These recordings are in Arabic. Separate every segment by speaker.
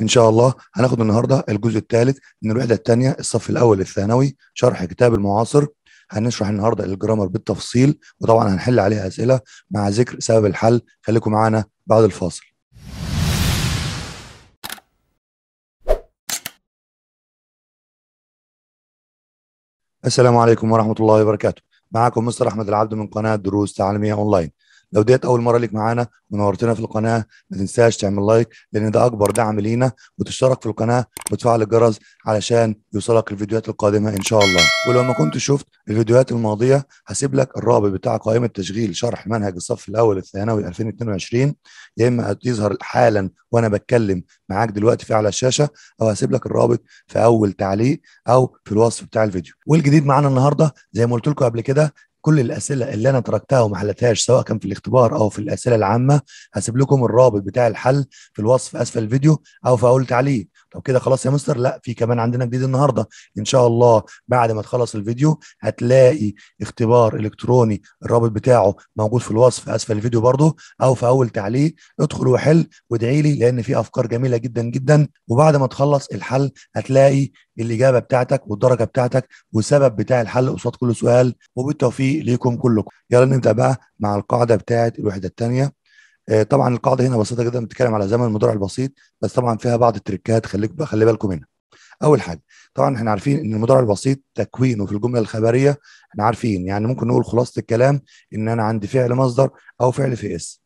Speaker 1: ان شاء الله هناخد النهارده الجزء الثالث من الوحده الثانيه الصف الاول الثانوي شرح كتاب المعاصر هنشرح النهارده الجرامر بالتفصيل وطبعا هنحل عليها اسئله مع ذكر سبب الحل خليكم معانا بعد الفاصل السلام عليكم ورحمه الله وبركاته معكم مستر احمد العبد من قناه دروس تعليميه اونلاين لو ديت اول مره ليك معانا ونورتنا في القناه ما تنساش تعمل لايك لان ده اكبر دعم لينا وتشترك في القناه وتفعل الجرس علشان يوصلك الفيديوهات القادمه ان شاء الله ولو ما كنت شفت الفيديوهات الماضيه هسيب لك الرابط بتاع قائمه تشغيل شرح منهج الصف الاول الثانوي 2022 يا اما يظهر حالا وانا بتكلم معاك دلوقتي في على الشاشه او هسيب لك الرابط في اول تعليق او في الوصف بتاع الفيديو والجديد معانا النهارده زي ما قلت لكم قبل كده كل الاسئله اللي انا تركتها وما حلتهاش سواء كان في الاختبار او في الاسئله العامه هسيب لكم الرابط بتاع الحل في الوصف اسفل الفيديو او في اول تعليق لو كده خلاص يا مستر لا في كمان عندنا جديد النهارده ان شاء الله بعد ما تخلص الفيديو هتلاقي اختبار الكتروني الرابط بتاعه موجود في الوصف اسفل الفيديو برده او في اول تعليق ادخل وحل وادعي لي لان في افكار جميله جدا جدا وبعد ما تخلص الحل هتلاقي الاجابه بتاعتك والدرجه بتاعتك والسبب بتاع الحل قصاد كل سؤال وبالتوفيق ليكم كلكم يلا نبدا بقى مع القاعده بتاعه الوحده الثانيه آه، طبعا القاعده هنا بسيطه جدا بتتكلم على زمن المضارع البسيط بس طبعا فيها بعض التريكات خليك خلي بالكم منها اول حاجه طبعا احنا عارفين ان المضارع البسيط تكوينه في الجمله الخبريه احنا عارفين يعني ممكن نقول خلاصه الكلام ان انا عندي فعل مصدر او فعل في اس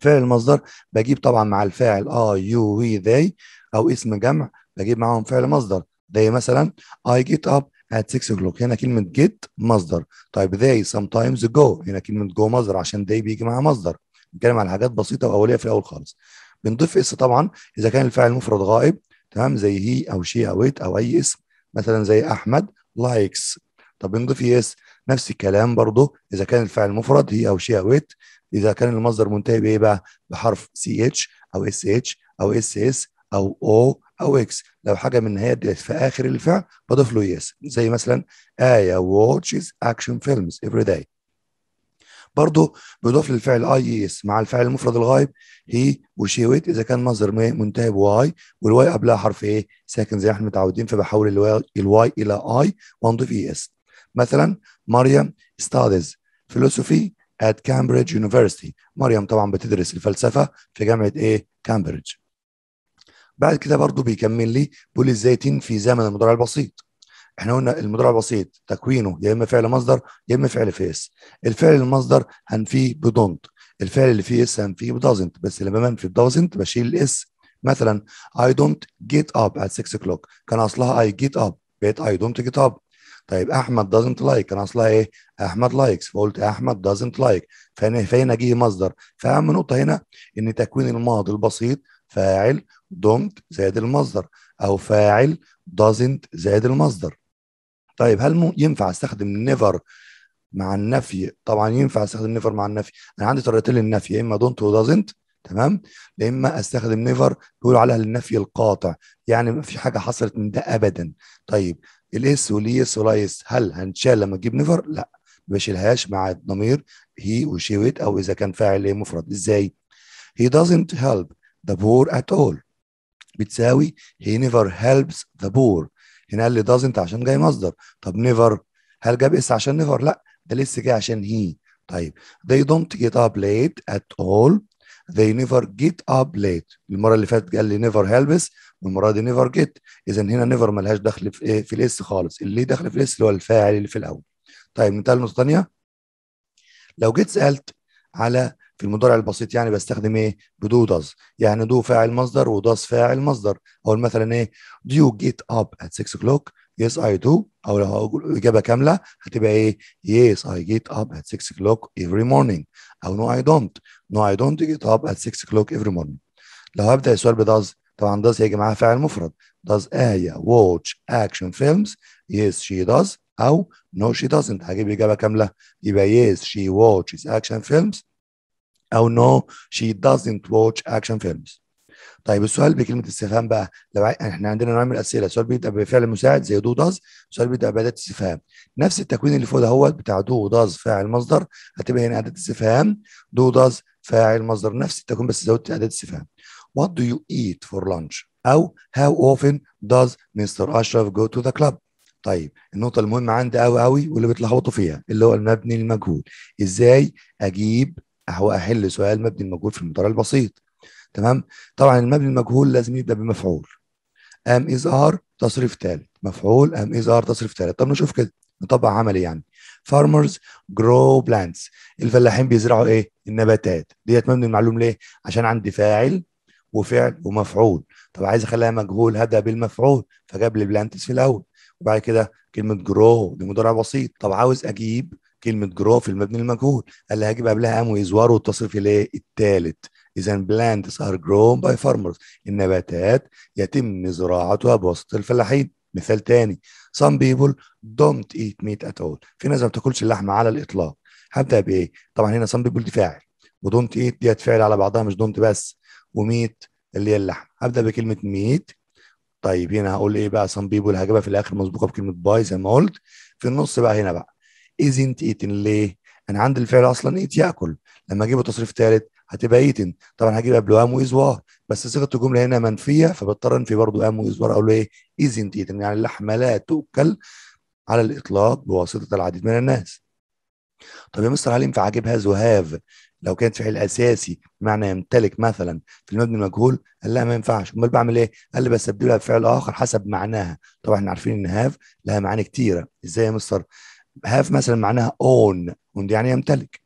Speaker 1: فعل المصدر بجيب طبعا مع الفاعل اه يو وي ذي او اسم جمع بجيب معاهم فعل مصدر زي مثلا اي جيت اب ات 6 o'clock هنا كلمة جيت مصدر طيب ذي سم تايمز جو هنا كلمة جو مصدر عشان ذي بيجي معاها مصدر بنتكلم على حاجات بسيطه واوليه في الاول خالص بنضيف اس طبعا اذا كان الفاعل المفرد غائب تمام زي هي او شي او ات او اي اسم مثلا زي احمد لايكس طب بنضيف يس نفس الكلام برضه اذا كان الفعل المفرد هي او شي او ات اذا كان المصدر منتهي بايه بقى بحرف سي اتش او اس اتش او اس اس او او او اكس لو حاجه من ديت في اخر الفعل بضيف له يس زي مثلا اي واتشز اكشن فيلمز افري داي برضه بيضاف للفعل اي اس مع الفعل المفرد الغايب هي وشي ويت اذا كان مصدر منتهي بواي والواي قبلها حرف ايه ساكن زي ما احنا متعودين فبحول الواي, الى اي وانضيف اي اس مثلا مريم ستادز فيلوسوفي ات كامبريدج يونيفرستي مريم طبعا بتدرس الفلسفة في جامعة ايه كامبريدج بعد كده برضه بيكمل لي بيقول ازاي تنفي زمن المضارع البسيط احنا قلنا المضارع بسيط تكوينه يا اما فعل مصدر يا اما فعل في اس الفعل المصدر هنفيه بدونت الفعل اللي فيه اس هنفيه بدازنت بس لما بنفي بدازنت بشيل الاس مثلا اي دونت جيت اب ات 6 o'clock كان اصلها اي جيت اب بقت اي دونت جيت اب طيب احمد دازنت لايك like. كان اصلها ايه احمد لايكس فقلت احمد دازنت لايك like. فهنا فهنا جه مصدر فاهم نقطه هنا ان تكوين الماضي البسيط فاعل دونت زائد المصدر او فاعل دازنت زائد المصدر طيب هل ينفع استخدم نيفر مع النفي طبعا ينفع استخدم نيفر مع النفي انا عندي طريقتين للنفي يا اما دونت ودازنت تمام يا اما استخدم نيفر بيقولوا عليها للنفي القاطع يعني ما في حاجه حصلت من ده ابدا طيب الاس وليس ولايس هل هنشال لما تجيب نيفر لا ما بشيلهاش مع الضمير هي وشي ويت او اذا كان فاعل ايه مفرد ازاي he doesn't help the poor at all بتساوي he never helps the poor هنا قال لي دازنت عشان جاي مصدر طب نيفر هل جاب اس عشان نيفر لا ده لسه جاي عشان هي طيب they don't get up late at all they never get up late المره اللي فاتت قال لي never helps والمره دي never get اذا هنا never ملهاش دخل في إيه في الاس خالص اللي دخل في الاس اللي هو الفاعل اللي في الاول طيب ننتقل لنقطه ثانيه لو جيت سالت على في المضارع البسيط يعني بستخدم ايه بدو داز يعني دو فاعل مصدر وداز فاعل مصدر او مثلا ايه do you get up at 6 o'clock yes I do او لو هقول اجابه كامله هتبقى ايه yes I get up at 6 o'clock every morning او no I don't no I don't get up at 6 o'clock every morning لو هبدا السؤال بداز طبعا داز هي جماعه فاعل مفرد does آية watch action films yes she does أو no she doesn't هجيب إجابة كاملة يبقى yes she watches action films او نو شي doesn't واتش اكشن فيلمز طيب السؤال بكلمه استفهام بقى لو احنا عندنا نوع من الاسئله سؤال بيبقى بفعل مساعد زي دو داز سؤال بيبقى باداه استفهام نفس التكوين اللي فوق هو بتاع دو داز فاعل مصدر هتبقى هنا اداه استفهام دو داز فاعل مصدر نفس التكوين بس زودت اداه استفهام وات دو يو ايت فور لانش او هاو اوفن داز مستر اشرف جو تو ذا كلاب طيب النقطة المهمة عندي قوي قوي واللي بيتلخبطوا فيها اللي هو المبني المجهول ازاي اجيب هو أحل سؤال مبني المجهول في المضارع البسيط تمام طبعا المبني المجهول لازم يبدأ بمفعول أم إظهار تصريف ثالث مفعول أم إظهار تصريف ثالث طب نشوف كده نطبق عملي يعني farmers grow plants الفلاحين بيزرعوا ايه النباتات ديت مبني المعلوم ليه عشان عندي فاعل وفعل ومفعول طب عايز اخليها مجهول هذا بالمفعول فجاب لي بلانتس في الاول وبعد كده كلمه جرو دي مضارع بسيط طب عاوز اجيب كلمه جرو في المبني المجهول قال لي هجيب قبلها ام ويزوار والتصريف الايه الثالث اذا بلانتس ار جرون باي فارمرز النباتات يتم زراعتها بواسطه الفلاحين مثال تاني some people don't eat meat at all في ناس ما بتاكلش اللحمه على الاطلاق هبدا بايه طبعا هنا some people دي فاعل ودونت ايت ديت فعل على بعضها مش دونت بس وميت اللي هي اللحم هبدا بكلمه ميت طيب هنا هقول ايه بقى some people هجيبها في الاخر مسبوقه بكلمه باي زي ما قلت في النص بقى هنا بقى isn't ايتن ليه؟ انا عندي الفعل اصلا ايت ياكل لما اجيبه تصريف ثالث هتبقى ايتن طبعا هجيب قبله ام ويز وار بس صيغه الجمله هنا منفيه فبضطر انفي برضه ام ويز وار اقول له ايه isn't ايتن يعني اللحمه لا تؤكل على الاطلاق بواسطه العديد من الناس طب يا مستر هل ينفع اجيبها هاز هاف لو كانت فعل اساسي بمعنى يمتلك مثلا في المبني المجهول قال لا ما ينفعش امال بعمل ايه؟ قال لي بستبدلها بفعل اخر حسب معناها طبعا احنا عارفين ان هاف لها معاني كتيره ازاي يا مستر؟ هاف مثلا معناها اون يعني يمتلك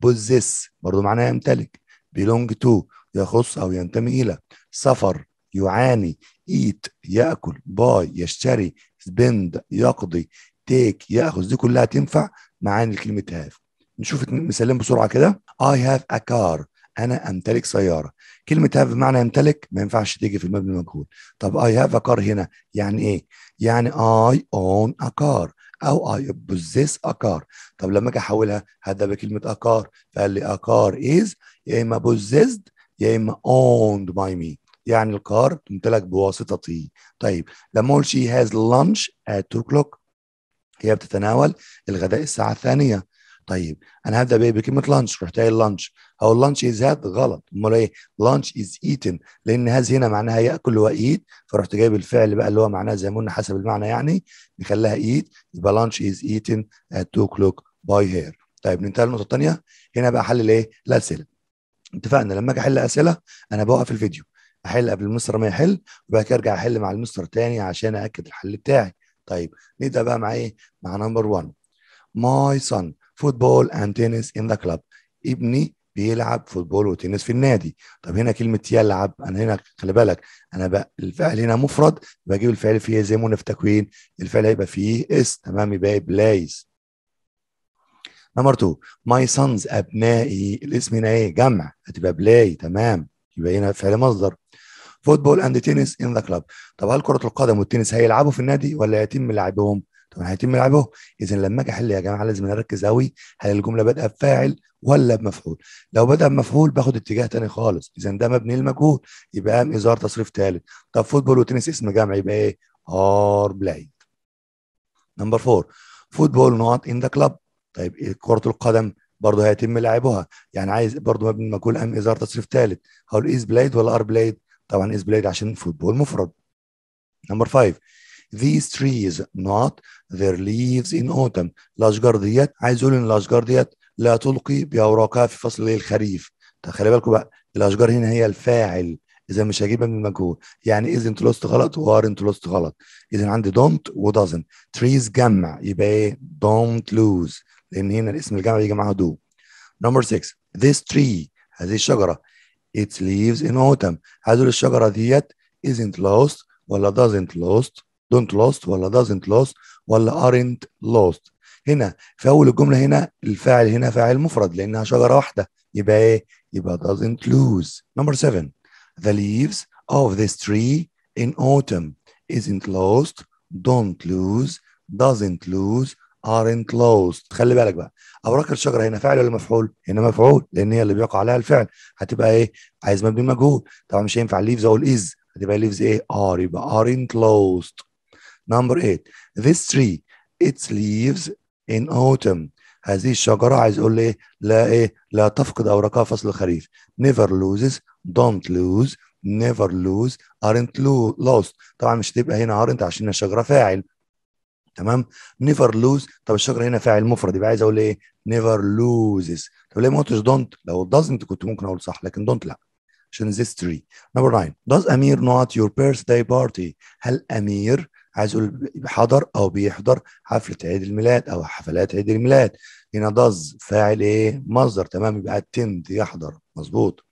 Speaker 1: بوزيس برضو معناها يمتلك بيلونج تو يخص او ينتمي الى سفر يعاني ايت ياكل باي يشتري سبند يقضي تيك ياخذ دي كلها تنفع معاني كلمه هاف نشوف مثالين بسرعه كده اي هاف ا كار انا امتلك سياره كلمه هاف بمعنى يمتلك ما ينفعش تيجي في المبني المجهول طب اي هاف ا كار هنا يعني ايه يعني اي اون ا كار او اي آه، بوزيس اكار طب لما اجي احولها هبدا بكلمه اكار فقال لي اكار از يا اما بوزيسد يا اما اوند باي مي يعني الكار تمتلك بواسطتي طيب لما اقول شي هاز لانش ات 2 هي بتتناول الغداء الساعه الثانيه طيب انا هبدا بايه بكلمه لانش رحت قايل لانش او لانش از هاد غلط امال ايه لانش از ايتن لان هاز هنا معناها ياكل وايت فرحت جايب الفعل بقى اللي هو معناه زي ما قلنا حسب المعنى يعني نخليها ايت يبقى لانش از ايتن ات 2 كلوك باي هير طيب ننتقل للنقطه الثانيه هنا بقى حل الايه الاسئله اتفقنا لما اجي احل اسئله انا بوقف الفيديو احل قبل المستر ما يحل وبعد كده ارجع احل مع المستر تاني عشان ااكد الحل بتاعي طيب نبدا بقى مع ايه مع نمبر 1 ماي سن فوتبول اند تنس ان ذا كلاب ابني بيلعب فوتبول وتنس في النادي طب هنا كلمه يلعب انا هنا خلي بالك انا بقى الفعل هنا مفرد بجيب الفعل فيه زي ما في تكوين الفعل هيبقى فيه اس تمام يبقى بلايز نمبر 2 ماي سونز ابنائي الاسم هنا ايه جمع هتبقى بلاي تمام يبقى هنا فعل مصدر فوتبول اند تنس ان ذا كلاب طب هل كره القدم والتنس هيلعبوا في النادي ولا يتم لعبهم طب احنا هيتم لعبه اذا لما اجي احل يا جماعه لازم اركز قوي هل الجمله بادئه بفاعل ولا بمفعول لو بدا بمفعول باخد اتجاه تاني خالص اذا ده مبني للمجهول يبقى ام ازار تصريف ثالث طب فوتبول وتنس اسم جمع يبقى ايه ار بلايد نمبر 4 فوتبول نوت ان ذا كلاب طيب إيه كره القدم برضه هيتم لعبها يعني عايز برضه مبني المجهول ام ازار تصريف ثالث هقول از بلايد ولا ار بلايد طبعا از بلايد عشان فوتبول مفرد نمبر 5 these trees not their leaves in autumn الأشجار ديت عايز يقول إن الأشجار ديت لا تلقي بأوراقها في فصل الخريف طيب خلي بالكم بقى الأشجار هنا هي الفاعل إذا مش هجيبها من المجهول يعني isn't lost غلط وأرنت aren't lost غلط إذا عندي don't و doesn't trees جمع يبقى إيه don't lose لأن هنا الاسم الجمع بيجي معاها do number 6 this tree هذه الشجرة its leaves in autumn هذول الشجرة ديت isn't lost ولا doesn't lost don't lost ولا doesn't lost ولا aren't lost هنا في اول الجمله هنا الفاعل هنا فاعل مفرد لانها شجره واحده يبقى ايه يبقى doesn't lose number 7 the leaves of this tree in autumn isn't lost don't lose doesn't lose aren't lost خلي بالك بقى اوراق الشجره هنا فاعل ولا مفعول هنا مفعول لان هي اللي بيقع عليها الفعل هتبقى ايه عايز مبني مجهول طبعا مش هينفع leaves اقول is هتبقى leaves ايه are يبقى aren't lost نمبر 8 this tree, its leaves in autumn. هذه الشجرة عايز يقول إيه؟ لا إيه؟ لا تفقد أوراقها فصل الخريف. Never loses, don't lose, never lose, aren't lost. طبعا مش هتبقى هنا aren't عشان الشجرة فاعل. تمام نيفر لوز طب الشجره هنا فاعل مفرد يبقى عايز اقول ايه نيفر لوزز طب ليه ما قلتش دونت لو doesn't كنت ممكن اقول صح لكن دونت لا عشان ذيس تري نمبر 9 does امير not your birthday party هل امير عايز اقول حضر او بيحضر حفله عيد الميلاد او حفلات عيد الميلاد هنا داز فاعل ايه مصدر تمام يبقى اتند يحضر مظبوط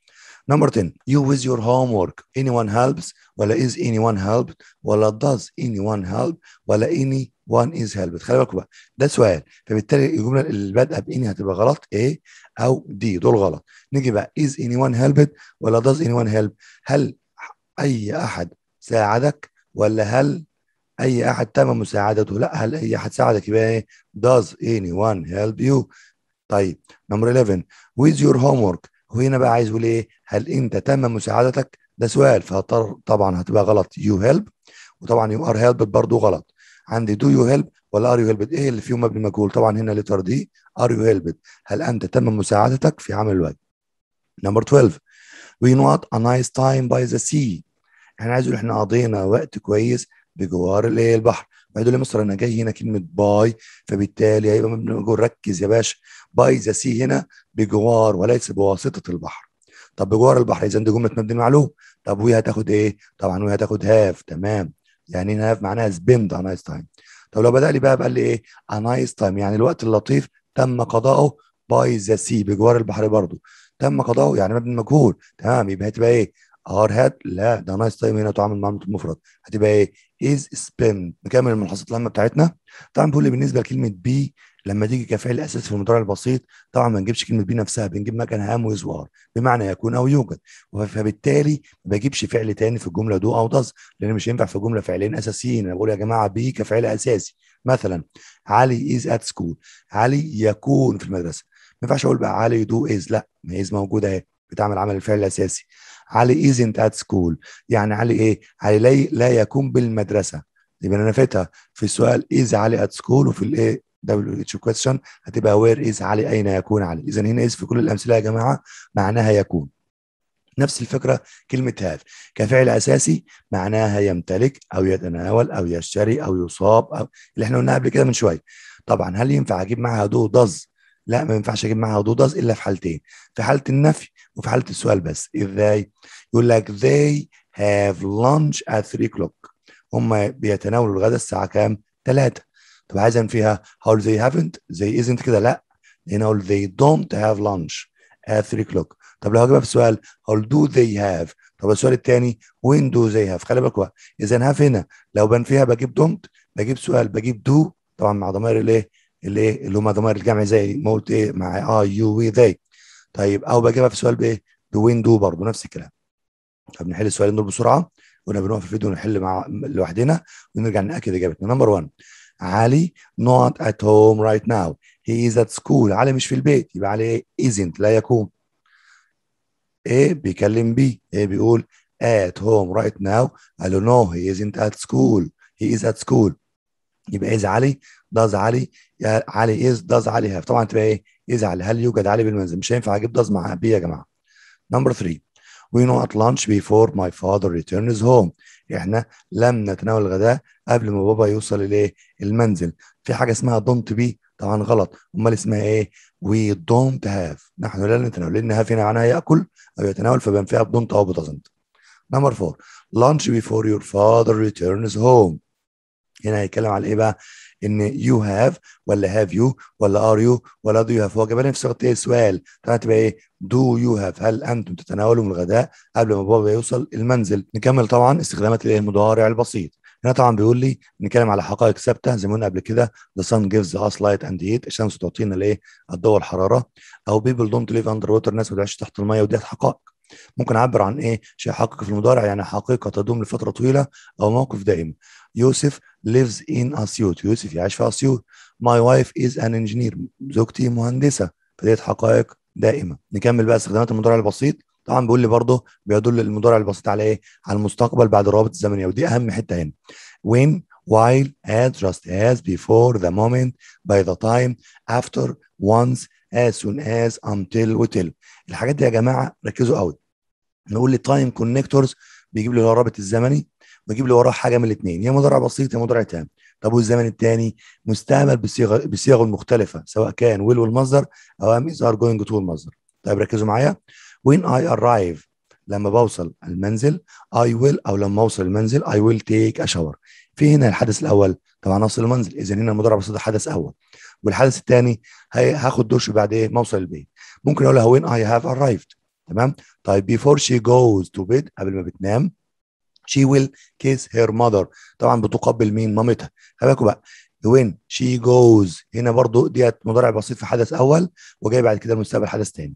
Speaker 1: نمبر 10 يو ويز يور هوم ورك اني وان هيلبس ولا از اني وان هيلب ولا داز اني وان هيلب ولا اني وان از هيلب خلي بالكم بقى ده سؤال فبالتالي الجمله اللي بادئه باني هتبقى غلط ايه او دي دول غلط نيجي بقى از اني وان هيلب ولا داز اني وان هيلب هل اي احد ساعدك ولا هل اي احد تم مساعدته لا هل اي احد ساعدك يبقى ايه does anyone help you طيب نمبر 11 with your homework وهنا بقى عايز اقول ايه هل انت تم مساعدتك ده سؤال فطبعا طبعا هتبقى غلط you help وطبعا you are helped برضه غلط عندي do you help ولا are you helped ايه اللي فيه مبني مجهول طبعا هنا لتر دي are you helped هل انت تم مساعدتك في عمل الواجب نمبر 12 we not a nice time by the sea احنا يعني عايز احنا قضينا وقت كويس بجوار الايه البحر بعد له مصر انا جاي هنا كلمه باي فبالتالي هيبقى مبني ركز يا باشا باي ذا سي هنا بجوار وليس بواسطه البحر طب بجوار البحر اذا دي جمله مبني المعلوم طب وهي هتاخد ايه طبعا وهي هتاخد هاف تمام يعني هنا هاف معناها سبند نايس تايم طب لو بدا لي بقى قال لي ايه نايس تايم يعني الوقت اللطيف تم قضاؤه باي ذا سي بجوار البحر برضه تم قضاؤه يعني مبني مجهول تمام يبقى هتبقى ايه ار هات لا ده نايس تايم هنا تعامل مع المفرد هتبقى ايه از إيه سبيند نكمل الملحوظات العامه بتاعتنا طبعا بقول بالنسبه لكلمه بي لما تيجي كفعل اساسي في المضارع البسيط طبعا ما نجيبش كلمه بي نفسها بنجيب مكان هام ويزوار بمعنى يكون او يوجد فبالتالي ما بجيبش فعل تاني في الجمله دو او داز لان مش هينفع في جمله فعلين اساسيين انا بقول يا جماعه بي كفعل اساسي مثلا علي از ات سكول علي يكون في المدرسه ما ينفعش اقول بقى علي دو از لا ما از موجوده اهي بتعمل عمل الفعل الاساسي علي isn't at school يعني علي ايه علي لا يكون بالمدرسه يبقى انا فاتها في السؤال از علي ات سكول وفي الايه دبليو اتش كويستشن هتبقى وير از علي اين يكون علي اذا هنا از في كل الامثله يا جماعه معناها يكون نفس الفكرة كلمة هاف كفعل أساسي معناها يمتلك أو يتناول أو يشتري أو يصاب أو اللي احنا قلناها قبل كده من شوية طبعا هل ينفع أجيب معها دو دز لا ما ينفعش أجيب معها دو دز إلا في حالتين في حالة النفي وفي حاله السؤال بس ازاي يقول لك they have lunch at 3 o'clock هم بيتناولوا الغداء الساعه كام 3 طب عايز فيها how they haven't they isn't كده لا هنا اقول they don't have lunch at 3 o'clock طب لو هجيبها في سؤال هقول do they have طب السؤال الثاني وين دو they هاف خلي بالك اذا هاف هنا لو بن فيها بجيب دونت بجيب سؤال بجيب دو طبعا مع ضمائر الايه الايه اللي هم ضمائر الجمع زي ما قلت ايه مع اي يو وي ذي طيب او بجيبها في سؤال بايه بوين دو برضه نفس الكلام فبنحل السؤالين دول بسرعه قلنا بنقف الفيديو ونحل مع لوحدنا ونرجع ناكد اجابتنا نمبر 1 علي not at home right now he is at school علي مش في البيت يبقى علي isn't لا يكون ايه بيكلم بي ايه بيقول at home right now قال له know he isn't at school he is at school يبقى اذا علي داز علي يا علي از داز علي هاف طبعا تبقى ايه از علي هل يوجد علي بالمنزل مش هينفع اجيب داز مع بي يا جماعه نمبر 3 وي نوت لانش lunch before ماي father returns هوم احنا لم نتناول الغداء قبل ما بابا يوصل الايه المنزل في حاجه اسمها دونت بي طبعا غلط امال اسمها ايه وي دونت هاف نحن لا نتناول لان هاف هنا معناها ياكل او يتناول فبان فيها بدونت او بتزنت نمبر 4 لانش بيفور يور فادر ريتيرنز هوم هنا هيتكلم على ايه بقى ان يو هاف ولا هاف يو ولا ار يو ولا دو يو هاف هو جابها لنا في صيغه ايه سؤال هتبقى ايه دو يو هاف هل انتم تتناولون الغداء قبل ما بابا يوصل المنزل نكمل طبعا استخدامات الايه المضارع البسيط هنا طبعا بيقول لي نتكلم على حقائق ثابته زي ما قلنا قبل كده ذا sun gives us light and heat الشمس تعطينا الايه الضوء الحراره او people don't live اندر ووتر الناس ما تعيش تحت الميه ودي حقائق ممكن اعبر عن ايه شيء حقيقي في المضارع يعني حقيقه تدوم لفتره طويله او موقف دائم يوسف lives in اسيوط يوسف يعيش في اسيوط my wife is an engineer زوجتي مهندسه فديت حقائق دائمه نكمل بقى استخدامات المضارع البسيط طبعا بيقول لي برضه بيدل المضارع البسيط على ايه على المستقبل بعد الروابط الزمنيه يعني ودي اهم حته هنا when while as just as before the moment by the time after once as soon as until وتل الحاجات دي يا جماعه ركزوا قوي نقول لي تايم كونكتورز بيجيب لي الرابط الزمني ويجيب لي وراه حاجه من الاثنين يا مضارع بسيط يا مضارع تام طب والزمن الثاني مستعمل بصيغه بصيغه المختلفه سواء كان ويل والمصدر او ام از ار جوينج تو المصدر طيب ركزوا معايا وين اي ارايف لما بوصل المنزل اي ويل او لما اوصل المنزل اي ويل تيك ا شاور في هنا الحدث الاول طبعا اوصل المنزل اذا هنا المضارع بسيط حدث اول والحدث الثاني هاخد دوش بعد ايه ما اوصل البيت ممكن اقولها when I have arrived تمام طيب before she goes to bed قبل ما بتنام she will kiss her mother طبعا بتقبل مين مامتها خلي بقى when she goes هنا برضو ديت مضارع بسيط في حدث اول وجاي بعد كده المستقبل حدث تاني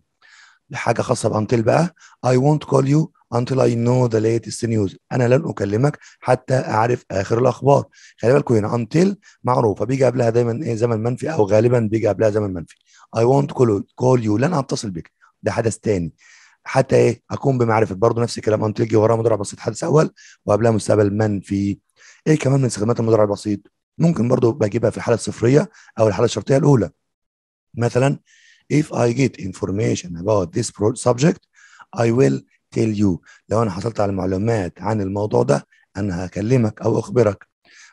Speaker 1: حاجه خاصه بانتل بقى I won't call you until I know the latest news انا لن اكلمك حتى اعرف اخر الاخبار خلي بالكم هنا until معروفه بيجي قبلها دايما ايه زمن منفي او غالبا بيجي قبلها زمن منفي اي وونت كول يو لن اتصل بك ده حدث تاني حتى ايه اكون بمعرفه برضه نفس الكلام انت تيجي وراه مدرع بسيط حدث اول وقبلها مستقبل من في ايه كمان من استخدامات المدرع البسيط ممكن برضه بجيبها في الحاله الصفريه او الحاله الشرطيه الاولى مثلا if I get information about this subject I will tell you لو انا حصلت على معلومات عن الموضوع ده انا هكلمك او اخبرك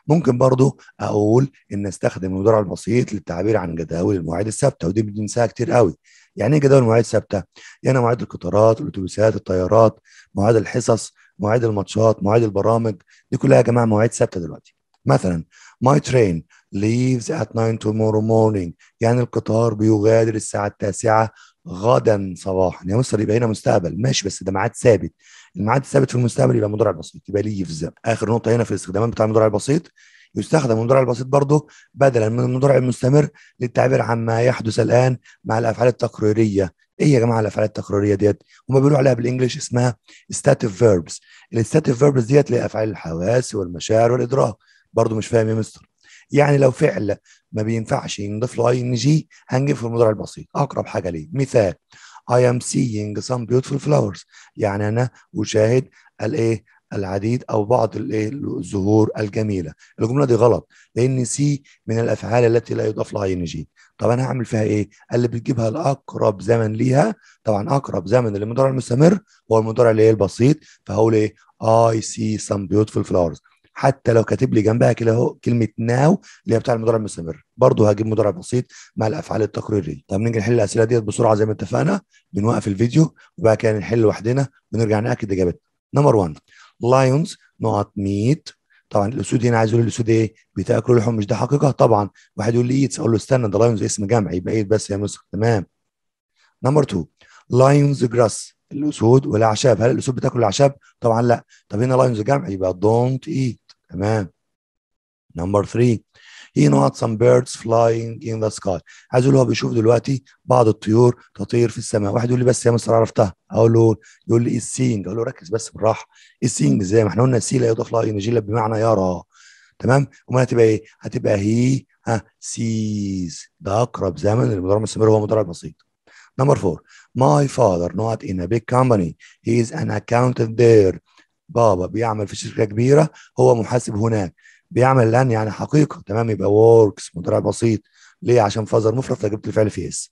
Speaker 1: ممكن برضو اقول ان استخدم المدرع البسيط للتعبير عن جداول المواعيد الثابته ودي بننساها كتير قوي يعني ايه جداول المواعيد الثابته يعني مواعيد القطارات الاتوبيسات الطيارات مواعيد الحصص مواعيد الماتشات مواعيد البرامج دي كلها يا جماعه مواعيد ثابته دلوقتي مثلا my train leaves at 9 tomorrow morning يعني القطار بيغادر الساعة التاسعة غدا صباحا يا مستر يبقى هنا مستقبل ماشي بس ده ميعاد ثابت الميعاد الثابت في المستقبل يبقى مضارع البسيط يبقى ليه في الزمن اخر نقطه هنا في الاستخدامات بتاع المضارع البسيط يستخدم المضارع البسيط برضه بدلا من المضارع المستمر للتعبير عن ما يحدث الان مع الافعال التقريريه ايه يا جماعه الافعال التقريريه ديت هم بيقولوا عليها بالانجلش اسمها ستاتيف فيربس الستاتيف فيربس ديت لافعال الحواس والمشاعر والادراك برضه مش فاهم يا مستر يعني لو فعل ما بينفعش ينضيف له اي ان جي هنجيب في المضارع البسيط اقرب حاجه ليه مثال I am seeing some beautiful flowers يعني انا اشاهد الايه العديد او بعض الايه الزهور الجميله الجمله دي غلط لان سي من الافعال التي لا يضاف لها اي ان جي طب انا هعمل فيها ايه اللي بتجيبها لاقرب زمن ليها طبعا اقرب زمن للمضارع المستمر هو المضارع اللي هي البسيط فهقول ايه I see some beautiful flowers حتى لو كاتب لي جنبها كده اهو كلمه ناو اللي هي بتاع المضارع المستمر برضه هجيب مضارع بسيط مع الافعال التقريريه طب نيجي نحل الاسئله ديت بسرعه زي ما اتفقنا بنوقف الفيديو وبعد كده نحل لوحدنا ونرجع ناكد اجابتنا نمبر 1 لايونز نقط ميت طبعا الاسود هنا عايز يقول الاسود ايه بتاكلوا لحوم مش ده حقيقه طبعا واحد يقول لي ايتس اقول له استنى ده لايونز اسم جمع يبقى ايه بس يا مسخ تمام نمبر 2 لايونز جراس الاسود والاعشاب هل الاسود بتاكل الاعشاب طبعا لا طب هنا لايونز جمع يبقى دونت ايت تمام نمبر 3 he not some birds flying in the sky عايز اقول هو بيشوف دلوقتي بعض الطيور تطير في السماء واحد يقول لي بس يا مستر عرفتها اقول له يقول لي السينج اقول له ركز بس بالراحه السينج ازاي ما احنا قلنا سي لا يضاف لها انجيلا بمعنى يرى تمام امال هتبقى ايه هتبقى هي ها سيز ده اقرب زمن للمضارع المستمر هو مضارع بسيط نمبر 4 my father not in a big company he is an accountant there بابا بيعمل في شركه كبيره هو محاسب هناك بيعمل الان يعني حقيقه تمام يبقى ووركس مدرع بسيط ليه عشان فازر مفرط فجبت الفعل في اس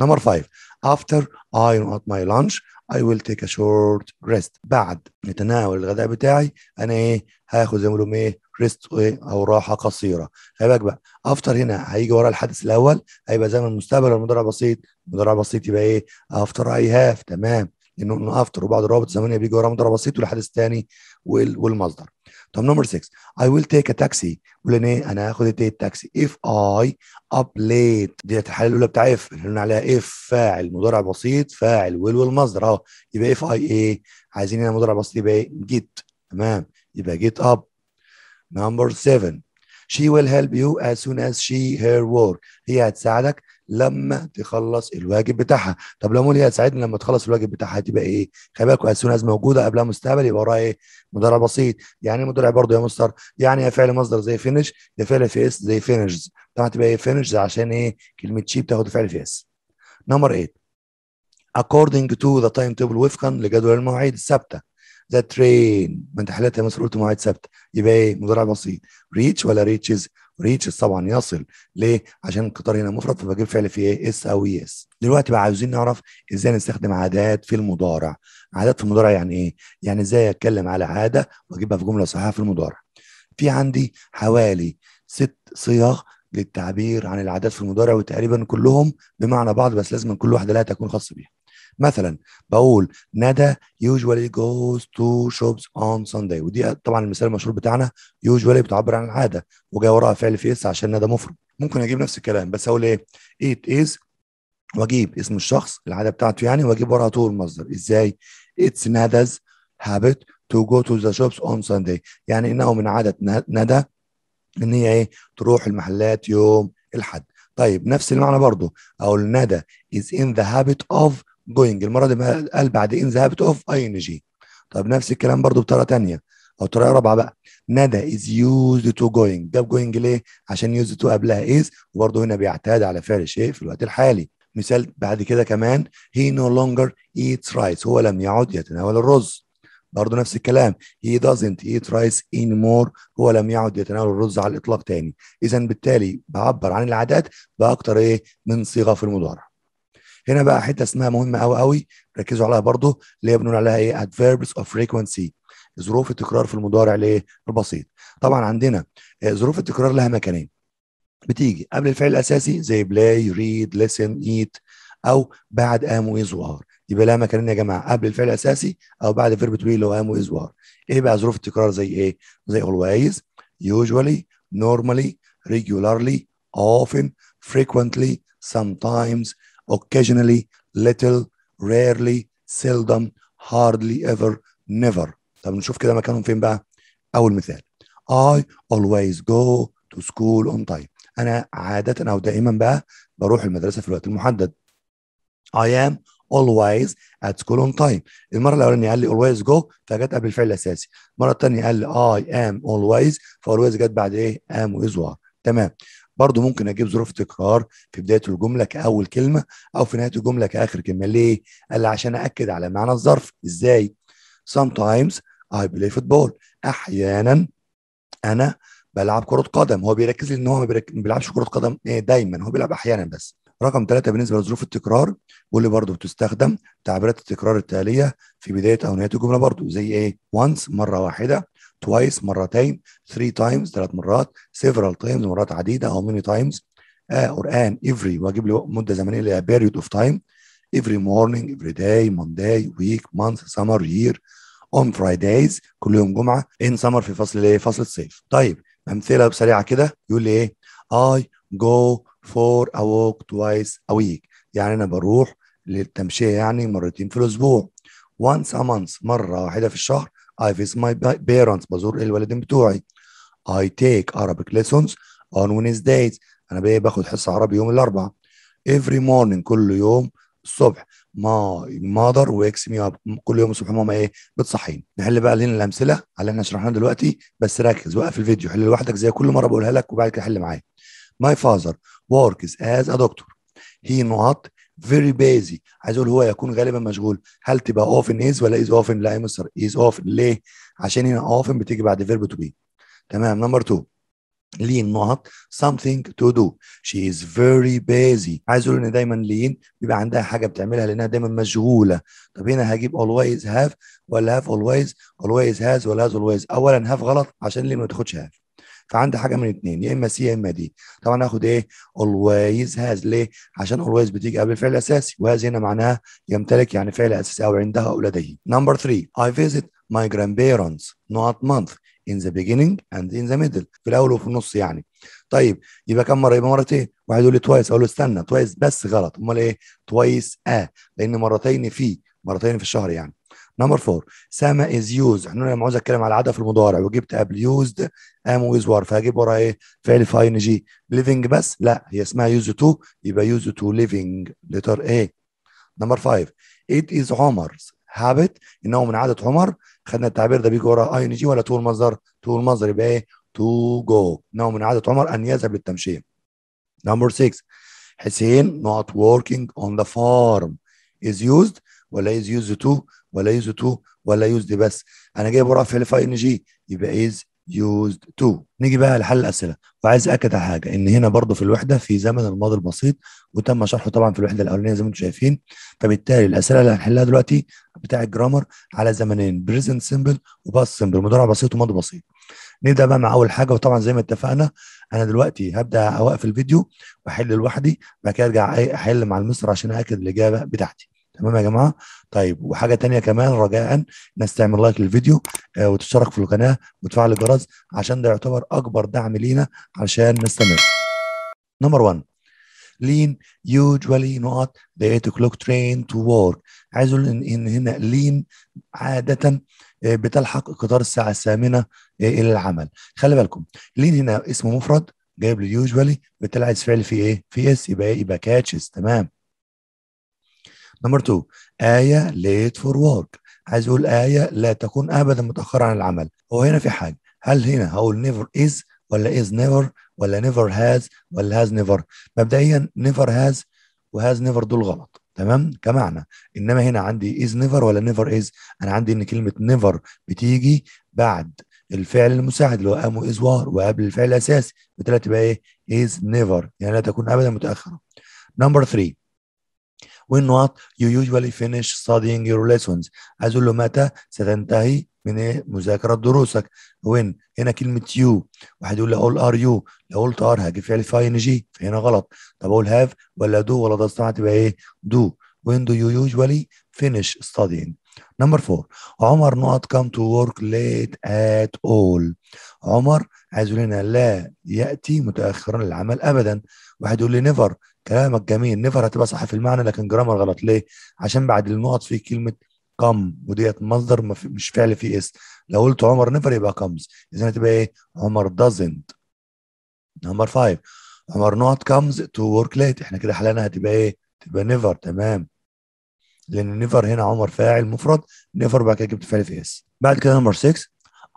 Speaker 1: نمبر 5 after I not my lunch I will take a short rest بعد نتناول الغداء بتاعي انا ايه هاخد زي ما بيقولوا ايه ريست ايه او راحه قصيره خلي بالك بقى افتر هنا هيجي ورا الحدث الاول هيبقى زي ما المستقبل المضارع بسيط المضارع بسيط يبقى ايه افتر اي هاف تمام لانه افتر وبعد الرابط الزمنيه بيجي ورا مضارع بسيط والحدث الثاني والمصدر طب نمبر 6 اي ويل تيك ا تاكسي بيقول انا هاخد التاكسي اف اي اب ليت ديت الحاله الاولى بتاع اف اللي قلنا عليها اف فاعل مضارع بسيط فاعل ويل والمصدر اه يبقى اف اي ايه عايزين هنا مضارع بسيط يبقى ايه جيت تمام يبقى جيت اب نمبر 7 she will help you as soon as she her work هي هتساعدك لما تخلص الواجب بتاعها طب لو هي هتساعدني لما تخلص الواجب بتاعها هتبقى ايه خلي بالكوا as soon as موجوده قبلها مستقبل يبقى وراها ايه مضارع بسيط يعني مضارع برضه يا مستر يعني يا فعل مصدر زي فينش يا فعل في اس زي فينشز طبعا هتبقى ايه فينش عشان ايه كلمه شي بتاخد فعل في اس نمبر 8 according to the timetable وفقا لجدول المواعيد الثابته ذا ترين ما انت حلتها مصر قلت مواعيد ثابته يبقى ايه مضارع بسيط ريتش ولا ريتشز ريتشز طبعا يصل ليه عشان القطار هنا مفرد فبجيب فعل فيه ايه اس او يس e دلوقتي بقى عاوزين نعرف ازاي نستخدم عادات في المضارع عادات في المضارع يعني ايه يعني ازاي اتكلم على عاده واجيبها في جمله صحيحه في المضارع في عندي حوالي ست صيغ للتعبير عن العادات في المضارع وتقريبا كلهم بمعنى بعض بس لازم كل واحده لها تكون خاصه بيها مثلا بقول ندى يوجوالي جوز تو شوبس اون Sunday ودي طبعا المثال المشهور بتاعنا يوجوالي بتعبر عن العاده وجاي وراها فعل في اس عشان ندى مفرد ممكن اجيب نفس الكلام بس اقول ايه ات از واجيب اسم الشخص العاده بتاعته يعني واجيب وراها طول المصدر ازاي اتس ندا's هابت تو جو تو ذا شوبس اون Sunday يعني انه من عاده ندى ان هي ايه تروح المحلات يوم الحد طيب نفس المعنى برضه اقول ندى is in the habit of جوينج المره دي قال بعد ان ذهبت اوف اي ان جي طب نفس الكلام برضو بطريقه ثانيه او طريقه رابعه بقى ندى از يوزد تو جوينج جاب جوينج ليه عشان يوزد تو قبلها از وبرضه هنا بيعتاد على فعل شيء في الوقت الحالي مثال بعد كده كمان هي نو لونجر ايتس رايس هو لم يعد يتناول الرز برضه نفس الكلام هي doesn't eat rice anymore هو لم يعد يتناول الرز على الاطلاق تاني اذا بالتالي بعبر عن العادات باكتر ايه من صيغه في المضارع هنا بقى حته اسمها مهمه قوي قوي ركزوا عليها برضو اللي هي بنقول عليها ايه adverbs of frequency ظروف التكرار في المضارع ليه البسيط طبعا عندنا آه، ظروف التكرار لها مكانين بتيجي قبل الفعل الاساسي زي بلاي ريد listen ايت او بعد قام وايز وار يبقى لها مكانين يا جماعه قبل الفعل الاساسي او بعد فيرب تو بي اللي هو قام وايز وار ايه بقى ظروف التكرار زي ايه زي always usually normally regularly often frequently sometimes occasionally, little, rarely, seldom, hardly ever, never طب نشوف كده مكانهم فين بقى أول مثال I always go to school on time أنا عادة أو دائما بقى بروح المدرسة في الوقت المحدد I am always at school on time المره الاولانيه قال لي always go فجت قبل الفعل الاساسي المره الثانيه قال لي I am always فalways جت بعد ايه am وis تمام برضو ممكن اجيب ظروف تكرار في بدايه الجمله كاول كلمه او في نهايه الجمله كاخر كلمه ليه؟ قال لي عشان اكد على معنى الظرف ازاي؟ sometimes I play football احيانا انا بلعب كره قدم هو بيركز لي ان هو ما بيلعبش كره قدم إيه؟ دايما هو بيلعب احيانا بس رقم ثلاثة بالنسبة لظروف التكرار واللي برضه بتستخدم تعبيرات التكرار التالية في بداية أو نهاية الجملة برضه زي إيه؟ once مرة واحدة twice مرتين three times ثلاث مرات several times مرات عديده او many times or an every واجيب لي مده زمنيه اللي هي period of time every morning every day Monday week month summer year on Fridays كل يوم جمعه in summer في فصل الايه فصل الصيف طيب امثله سريعه كده يقول لي ايه I go for a walk twice a week يعني انا بروح للتمشيه يعني مرتين في الاسبوع once a month مره واحده في الشهر I visit my parents بزور الوالدين بتوعي I take Arabic lessons on Wednesdays أنا باخد حصة عربي يوم الأربعاء every morning كل يوم الصبح my mother wakes me up كل يوم الصبح ماما ايه بتصحيني نحل بقى لنا الامثله على اللي احنا شرحناها دلوقتي بس ركز وقف الفيديو حل لوحدك زي كل مره بقولها لك وبعد كده حل معايا my father works as a doctor he not فيري بيزي عايز اقول هو يكون غالبا مشغول هل تبقى اوفن از ولا از اوفن لا يا مستر از اوفن ليه عشان هنا اوفن بتيجي بعد فيرب تو بي تمام نمبر 2 لين نقط something to do she is very busy عايز اقول ان دايما لين بيبقى عندها حاجه بتعملها لانها دايما مشغوله طب هنا هجيب always have ولا have always always has ولا has always اولا have غلط عشان لين ما تاخدش have فعندي حاجه من اتنين يا اما سي يا اما دي طبعا هاخد ايه اولويز هاز ليه عشان اولويز بتيجي قبل الفعل الاساسي وهذه هنا معناها يمتلك يعني فعل اساسي او عندها او لديه نمبر 3 I ماي جراند grandparents not month in the beginning and in the middle في الاول وفي النص يعني طيب يبقى كم مره يبقى مرتين واحد يقول لي توايس اقول له استنى توايس بس غلط امال ايه توايس اه لان مرتين في مرتين في الشهر يعني نمبر 4 سما از يوز احنا لما عاوز اتكلم على العاده في المضارع وجبت قبل يوزد ام ويز وار فهجيب ورا ايه فعل في اي ان جي ليفنج بس لا هي اسمها يوز تو يبقى يوز تو ليفنج لتر ايه نمبر 5 ات از عمرز هابت ان هو من عاده عمر خدنا التعبير ده بيجي ورا اي ان جي ولا تو المصدر تو المصدر يبقى ايه تو جو ان هو من عاده عمر ان يذهب للتمشيه نمبر 6 حسين not working on the farm از يوزد ولا از يوزد تو ولا يوز تو ولا دي بس انا جايب ورقه فعل فاي ان جي يبقى از يوزد تو نيجي بقى لحل الاسئله وعايز اكد على حاجه ان هنا برضو في الوحده في زمن الماضي البسيط وتم شرحه طبعا في الوحده الاولانيه زي ما انتم شايفين فبالتالي الاسئله اللي هنحلها دلوقتي بتاع الجرامر على زمنين بريزنت سمبل وباست سمبل مضارع بسيط وماضي بسيط نبدا بقى مع اول حاجه وطبعا زي ما اتفقنا انا دلوقتي هبدا اوقف الفيديو واحل لوحدي بعد كده ارجع احل مع المصر عشان اكد الاجابه بتاعتي تمام يا جماعه طيب وحاجه تانية كمان رجاء الناس تعمل لايك للفيديو آه وتشترك في القناه وتفعل الجرس عشان ده يعتبر اكبر دعم لينا عشان نستمر نمبر 1 لين يوجوالي نقط the 8 o'clock train to work عايز اقول ان هنا لين عاده آه، بتلحق قطار الساعه الثامنه آه، الى العمل خلي بالكم لين هنا اسم مفرد جايب لي يوجوالي بتلعب فعل في ايه في اس يبقى ايه يبقى كاتشز تمام نمبر 2 ايه ليت فور ورك عايز اقول ايه لا تكون ابدا متاخره عن العمل هو هنا في حاجه هل هنا هقول نيفر از ولا از نيفر ولا نيفر هاز ولا هاز نيفر مبدئيا نيفر هاز وهاز نيفر دول غلط تمام كمعنى انما هنا عندي از نيفر ولا نيفر از انا عندي ان كلمه نيفر بتيجي بعد الفعل المساعد اللي هو قام از وار وقبل الفعل الاساسي بالتالي تبقى ايه از نيفر يعني لا تكون ابدا متاخره نمبر 3 when what you usually finish studying your lessons عايز اقول له متى ستنتهي من ايه مذاكره دروسك when هنا كلمه you واحد يقول لي all are you لو قلت are هجيب فعل في ان جي فهنا غلط طب اقول have ولا do ولا does طبعا تبقى ايه do when do you usually finish studying نمبر 4 عمر نقط come to work late at all عمر عايز يقول لنا لا ياتي متاخرا للعمل ابدا واحد يقول لي never كلامك جميل نيفر هتبقى صح في المعنى لكن جرامر غلط ليه؟ عشان بعد النقط في كلمه كم وديت مصدر مش فعل فيه اس لو قلت عمر نيفر يبقى كمز اذا هتبقى ايه؟ عمر دازنت نمبر 5 عمر نوت كمز تو ورك ليت احنا كده حلنا هتبقى ايه؟ تبقى نيفر تمام لان نيفر هنا عمر فاعل مفرد نيفر بعد كده جبت فعل في اس بعد كده نمبر 6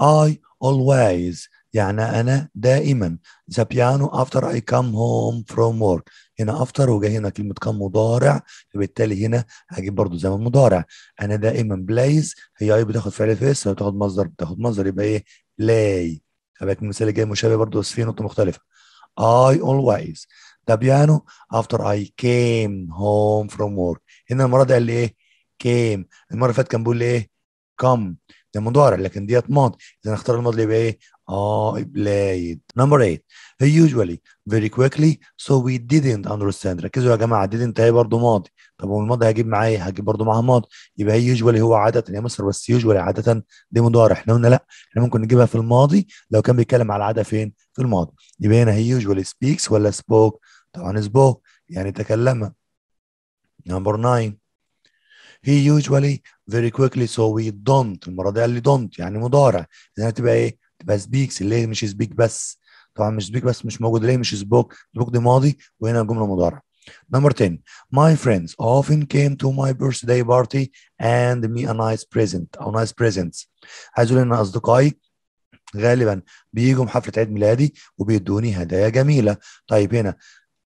Speaker 1: I always يعني انا دائما the piano after I come home from work هنا افتر وجاي هنا كلمه كان مضارع فبالتالي هنا هجيب برضو زمن مضارع انا دائما بلايز هي اي بتاخد فعل في اس بتاخد مصدر بتاخد مصدر يبقى ايه بلاي هبقى المثال الجاي مشابه برضو بس فيه نقطه مختلفه اي اولويز ده بيانو افتر اي كيم هوم فروم وورك هنا المرة دي قال لي ايه كيم المرة اللي فاتت كان بيقول لي ايه كم ده مضارع لكن ديت ماضي اذا اختار الماضي يبقى ايه Oh, آه، played. Number eight. He usually very quickly so we didn't understand. ركزوا يا جماعة didn't هي برضه ماضي. طب والماضي هجيب معايا هجيب برضه معاها ماضي. يبقى هي usually هو عادة يا مصر بس usually عادة دي مضارع. احنا قلنا لا احنا ممكن نجيبها في الماضي لو كان بيتكلم على العادة فين؟ في الماضي. يبقى هنا هي usually speaks ولا spoke؟ طبعا spoke يعني تكلم. Number nine. He usually very quickly so we don't المرة دي قال لي don't يعني مضارع. يعني هتبقى ايه؟ تبقى سبيكس اللي هي مش سبيك بس طبعا مش سبيك بس مش موجود ليه مش سبوك سبوك دي ماضي وهنا الجمله مضارعه نمبر 10. My friends often came to my birthday party and me a nice present أو nice presents. عايز أقول إن أصدقائي غالبا بيجوا حفلة عيد ميلادي وبيدوني هدايا جميلة. طيب هنا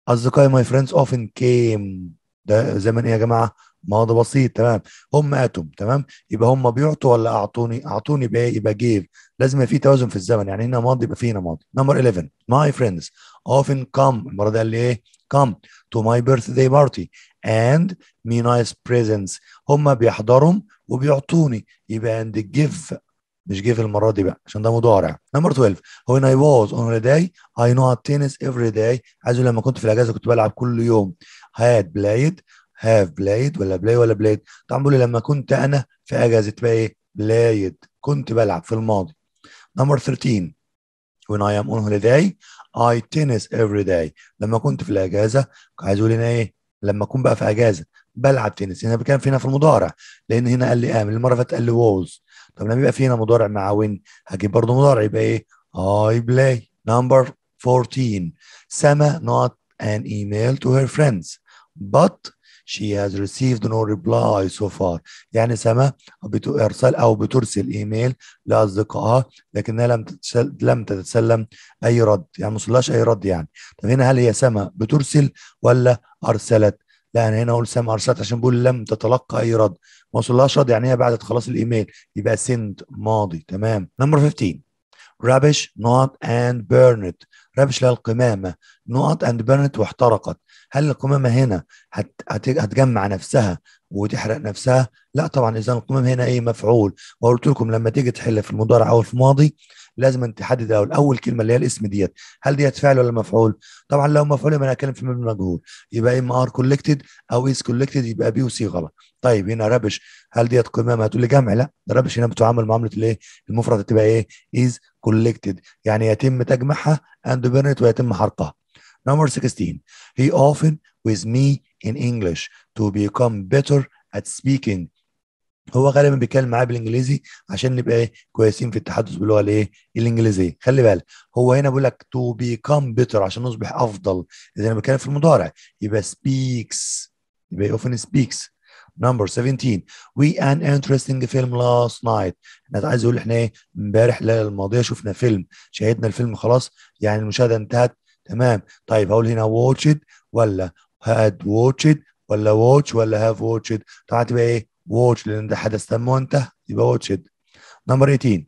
Speaker 1: أصدقائي my friends often came ده زمن إيه يا جماعة؟ ما هو ده بسيط تمام هم اتم تمام يبقى هم بيعطوا ولا اعطوني اعطوني بايه يبقى جيف لازم يبقى في توازن في الزمن يعني هنا ماضي يبقى في هنا ماضي نمبر 11 ماي فريندز اوفن كام المره دي قال لي ايه تو ماي بيرث داي بارتي اند مي نايس بريزنس هم بيحضروا وبيعطوني يبقى اند جيف مش جيف المره دي بقى عشان ده مضارع نمبر 12 when اي واز on داي اي know تنس افري داي عايز لما كنت في الاجازه كنت بلعب كل يوم هاد بلايد هاف بلايد ولا بلاي ولا بلايد طبعا بقول لما كنت انا في اجازه بقى ايه بلايد كنت بلعب في الماضي نمبر 13 when I am on holiday I tennis every day لما كنت في الاجازه عايز اقول هنا ايه لما اكون بقى في اجازه بلعب تنس هنا كان هنا في المضارع لان هنا قال لي ام آه، المره اللي فاتت قال لي ووز طب لما يبقى في هنا مضارع مع وين هجيب برضه مضارع يبقى ايه اي بلاي نمبر 14 سما نوت ان ايميل تو هير فريندز but she has received no reply so far يعني سما بترسل أو بترسل إيميل لأصدقائها لكنها لم لم تتسلم أي رد يعني ما وصلهاش أي رد يعني طب هنا هل هي سما بترسل ولا أرسلت؟ لا أنا هنا أقول سما أرسلت عشان بقول لم تتلقى أي رد ما وصلهاش رد يعني هي بعد خلاص الإيميل يبقى سند ماضي تمام نمبر 15 rubbish not and burn it لها القمامة نقط أند برنت واحترقت هل القمامة هنا هت... هت... هتجمع نفسها وتحرق نفسها لا طبعا إذا القمامة هنا إيه مفعول وقلت لكم لما تيجي تحل في المضارع أو في الماضي لازم انت تحدد الاول اول كلمه اللي هي الاسم ديت هل ديت فعل ولا مفعول طبعا لو مفعول يبقى انا اتكلم في مبنى مجهول يبقى ام ار كولكتد او از كولكتد يبقى بي وسي غلط طيب هنا ربش هل ديت قمامه هتقول لي جمع لا ربش هنا بتعامل معامله الايه المفرد تبقى ايه از كولكتد يعني يتم تجمعها اند بيرنت ويتم حرقها نمبر 16 he often with me in English to become better at speaking هو غالبا بيتكلم معاه بالانجليزي عشان نبقى ايه كويسين في التحدث باللغه الايه الانجليزيه خلي بالك هو هنا بيقول لك تو بيكام بيتر عشان نصبح افضل اذا انا بتكلم في المضارع يبقى سبيكس يبقى اوفن سبيكس نمبر 17 وي ان انترستنج فيلم لاست نايت انا عايز اقول احنا ايه امبارح الليله الماضيه شفنا فيلم شاهدنا الفيلم خلاص يعني المشاهده انتهت تمام طيب هقول هنا واتشد ولا هاد واتشد ولا واتش ولا هاف واتشد طبعا تبقى ايه watch لان ده حدث تم وانتهى يبقى واتش it. نمبر 18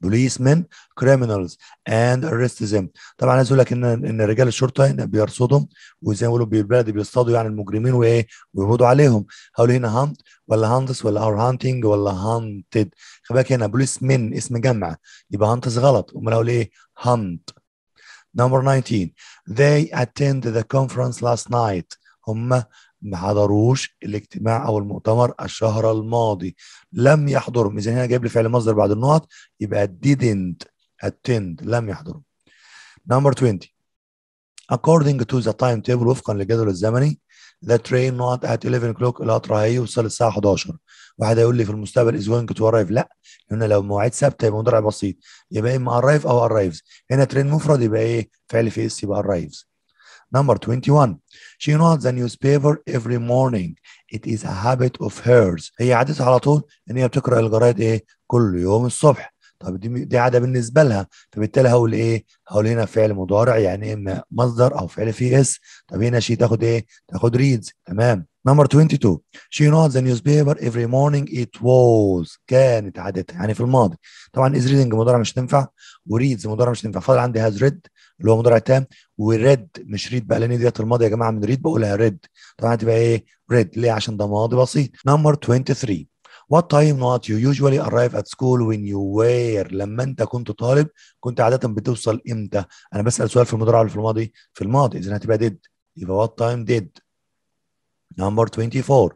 Speaker 1: بوليسمن كريمنالز اند ارست them. طبعا عايز اقول لك ان ان رجال الشرطه هنا بيرصدهم وزي ما بيقولوا بالبلد بيصطادوا يعني المجرمين وايه ويقبضوا عليهم هقول هنا هانت ولا هانتس ولا اور هانتنج ولا هانتد خلي بالك هنا بوليسمن اسم جمع يبقى هانتس غلط امال اقول ايه هانت نمبر 19 they attended the conference last night هم ما حضروش الاجتماع او المؤتمر الشهر الماضي لم يحضرهم اذا هنا جايب لي فعل مصدر بعد النقط يبقى didn't attend لم يحضرهم نمبر 20 according to the timetable وفقا للجدول الزمني the train not at 11 o'clock القطر هيوصل الساعه 11 واحد هيقول لي في المستقبل is going to arrive لا هنا لو مواعيد ثابته يبقى مضارع بسيط يبقى اما arrive او arrives هنا ترين مفرد يبقى ايه فعل في اس يبقى arrives نمبر 21 She reads the newspaper every morning. It is a habit of hers. هي عادتها على طول ان هي بتقرا الجرايد ايه كل يوم الصبح. طب دي دي عاده بالنسبه لها فبالتالي هقول ايه هقول هنا فعل مضارع يعني اما إيه؟ مصدر او فعل فيه اس طب هنا شي تاخد ايه تاخد ريدز تمام نمبر 22 she reads the newspaper every morning it was كانت عادتها يعني في الماضي طبعا is reading مضارع مش تنفع وريدز مضارع مش تنفع فاضل عندي has read اللي هو مضارع تام وريد مش ريد بقى لان ديت الماضي يا جماعه من ريد بقولها ريد طبعا هتبقى ايه ريد ليه عشان ده ماضي بسيط نمبر 23 What time not you usually arrive at school when you were لما انت كنت طالب كنت عادة بتوصل امتى؟ انا بسأل سؤال في المضارع ولا في الماضي؟ في الماضي اذا هتبقى did يبقى what time did نمبر 24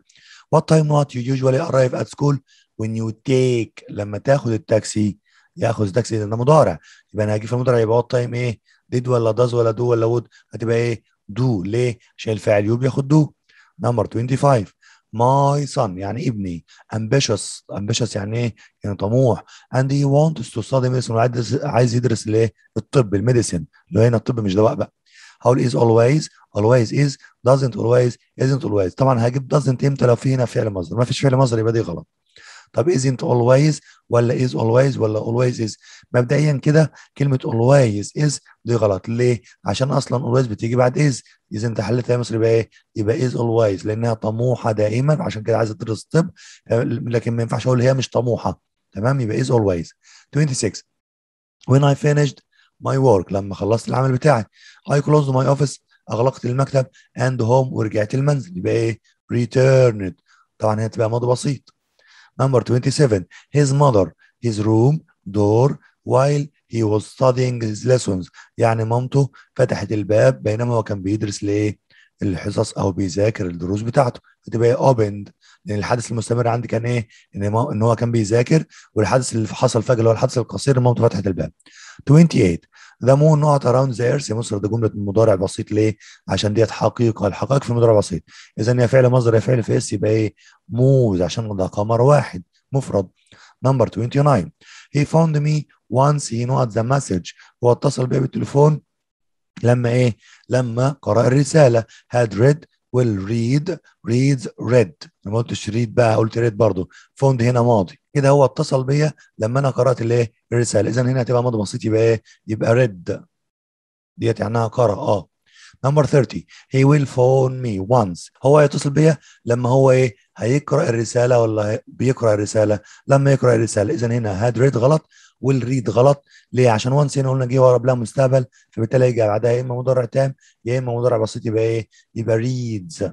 Speaker 1: What time not you usually arrive at school when you take لما تاخد التاكسي ياخذ تاكسي ده مضارع يبقى انا هجي في المضارع يبقى وات تايم ايه؟ ديد ولا داز ولا دو ولا وود هتبقى ايه دو ليه عشان الفاعل يو بياخد دو نمبر 25 ماي صن يعني ابني امبيشس امبيشس يعني ايه يعني طموح اند هي wants تو ستادي ميديسن عايز يدرس الايه الطب الميديسن اللي هنا الطب مش دواء بقى هقول از اولويز اولويز از دازنت اولويز ازنت اولويز طبعا هجيب دازنت امتى لو في هنا فعل مصدر ما فيش فعل مصدر يبقى دي غلط طب انت اولويز ولا از اولويز ولا اولويز از مبدئيا كده كلمة اولويز از دي غلط ليه؟ عشان أصلا اولويز بتيجي بعد از إذا أنت حلتها يا مصر يبقى إيه؟ يبقى از اولويز لأنها طموحة دائما عشان كده عايزة تدرس طب آه، لكن ما ينفعش أقول هي مش طموحة تمام يبقى از اولويز 26 when I finished my work لما خلصت العمل بتاعي I closed my office أغلقت المكتب and home ورجعت المنزل يبقى إيه؟ returned طبعا هي تبقى ماضي بسيط Number 27, his mother, his room, door, while he was studying his lessons. يعني مامته فتحت الباب بينما هو كان بيدرس ليه؟ الحصص او بيذاكر الدروس بتاعته فتبقى اوبند آه لان الحدث المستمر عندي كان ايه؟ ان ما ان هو كان بيذاكر والحدث اللي حصل فجاه اللي هو الحدث القصير مامته فتحت الباب. 28 The moon not around the earth مصر ده جمله مضارع بسيط ليه؟ عشان ديت حقيقه الحقائق في مضارع بسيط اذا هي فعل مصدر يا فعل في اس يبقى ايه؟ موز عشان ده قمر واحد مفرد نمبر 29 he found me once he نقط the message هو اتصل بيا بالتليفون لما ايه؟ لما قرأ الرساله had read will read reads read ما قلتش read بقى قلت read برضه فوند هنا ماضي كده هو اتصل بيا لما انا قرات الايه الرساله اذا هنا هتبقى ماضي بسيط يبقى ايه يبقى ريد ديت معناها يعني قرا اه نمبر 30 هي ويل فون مي وانس هو هيتصل بيا لما هو ايه هيقرا الرساله ولا بيقرا الرساله لما يقرا الرساله اذا هنا هاد ريد غلط ويل ريد غلط ليه عشان وانس هنا قلنا جه ورا بلا مستقبل فبالتالي يجي بعدها يا اما مضارع تام يا اما مضارع بسيط يبقى ايه يبقى ريدز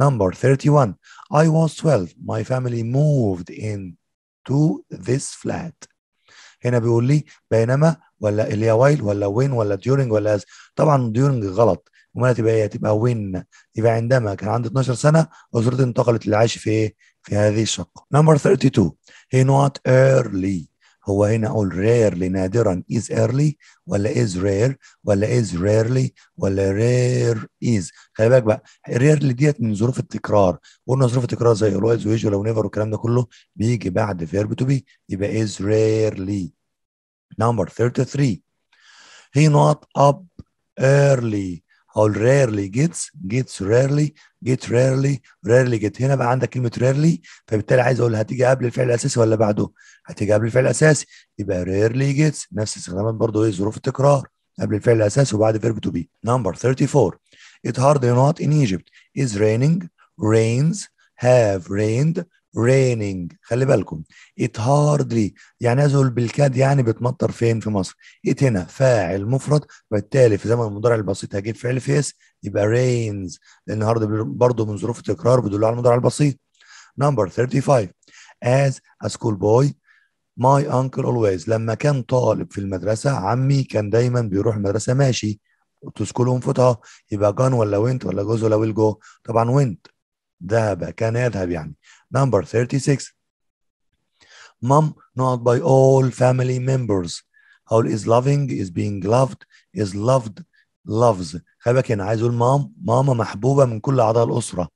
Speaker 1: نمبر 31 I was 12 my family moved in to this flat هنا بيقول لي بينما ولا اللي هي while ولا when ولا during ولا أز. طبعا during غلط امال تبقى ايه تبقى when يبقى عندما كان عندي 12 سنه اسرتي انتقلت للعيش في ايه في هذه الشقه نمبر 32 he not early هو هنا اقول rarely نادرا is early ولا is rare ولا is rarely ولا rare is خلي بالك بقى rarely ديت من ظروف التكرار قلنا ظروف التكرار زي always usually لو never والكلام ده كله بيجي بعد verb to be يبقى is rarely number 33 he not up early اقول rarely gets gets rarely get rarely rarely get هنا بقى عندك كلمه rarely فبالتالي عايز اقول هتيجي قبل الفعل الاساسي ولا بعده هتيجي قبل الفعل الاساسي يبقى rarely gets نفس استخدامات برضه ايه ظروف التكرار قبل الفعل الاساسي وبعد فيرب تو بي نمبر 34 it hard not in Egypt is raining rains have rained raining خلي بالكم it hardly يعني ازول بالكاد يعني بتمطر فين في مصر it هنا فاعل مفرد وبالتالي في زمن المضارع البسيط هجيب فعل فيس يبقى rains لان هارد برضه من ظروف التكرار بيدل على المضارع البسيط number 35 as a school boy my uncle always لما كان طالب في المدرسة عمي كان دايما بيروح المدرسة ماشي تسكلهم فتها يبقى جان ولا وينت ولا جوز ولا ويل جو طبعا وينت ذهب كان يذهب يعني Number 36. Mom, not by all family members. How is loving is being loved is loved loves خلي بالك هنا عايز اقول مام ماما محبوبه من كل اعضاء الاسره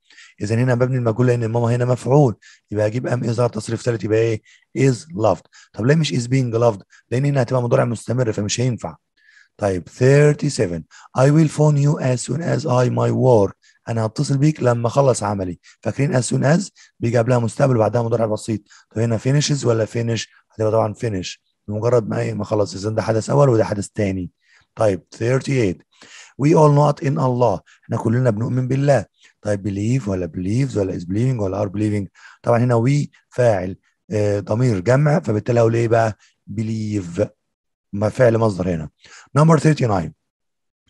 Speaker 1: اذا هنا ببني المجهول لان ماما هنا مفعول يبقى اجيب ام از تصريف ثالث يبقى ايه از loved طب ليه مش از being loved لان هنا هتبقى مضارع مستمر فمش هينفع طيب 37 I will phone you as soon as I my work انا هتصل بيك لما اخلص عملي فاكرين از سون از بيجي قبلها مستقبل وبعدها مضارع بسيط طب هنا فينيشز ولا فينيش هتبقى طبعا فينيش بمجرد ما ايه ما خلص اذا ده حدث اول وده حدث ثاني طيب 38 وي اول نوت ان الله احنا كلنا بنؤمن بالله طيب بليف ولا بليفز ولا از بليفنج ولا ار بليفنج طبعا هنا وي فاعل آه، ضمير جمع فبالتالي اقول ايه بقى بليف ما فعل مصدر هنا نمبر 39